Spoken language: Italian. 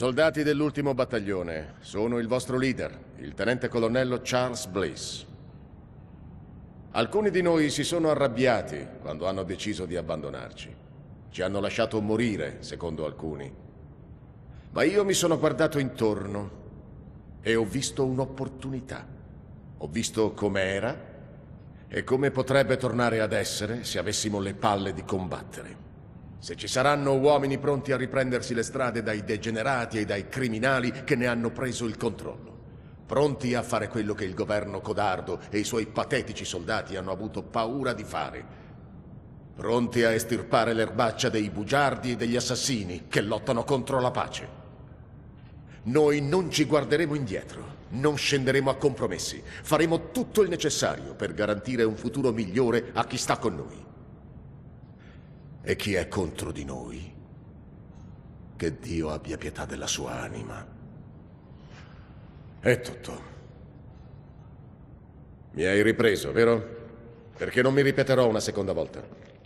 Soldati dell'ultimo battaglione, sono il vostro leader, il tenente colonnello Charles Bliss. Alcuni di noi si sono arrabbiati quando hanno deciso di abbandonarci. Ci hanno lasciato morire, secondo alcuni. Ma io mi sono guardato intorno e ho visto un'opportunità. Ho visto com'era e come potrebbe tornare ad essere se avessimo le palle di combattere. Se ci saranno uomini pronti a riprendersi le strade dai degenerati e dai criminali che ne hanno preso il controllo. Pronti a fare quello che il governo codardo e i suoi patetici soldati hanno avuto paura di fare. Pronti a estirpare l'erbaccia dei bugiardi e degli assassini che lottano contro la pace. Noi non ci guarderemo indietro, non scenderemo a compromessi, faremo tutto il necessario per garantire un futuro migliore a chi sta con noi. E chi è contro di noi? Che Dio abbia pietà della sua anima. È tutto. Mi hai ripreso, vero? Perché non mi ripeterò una seconda volta.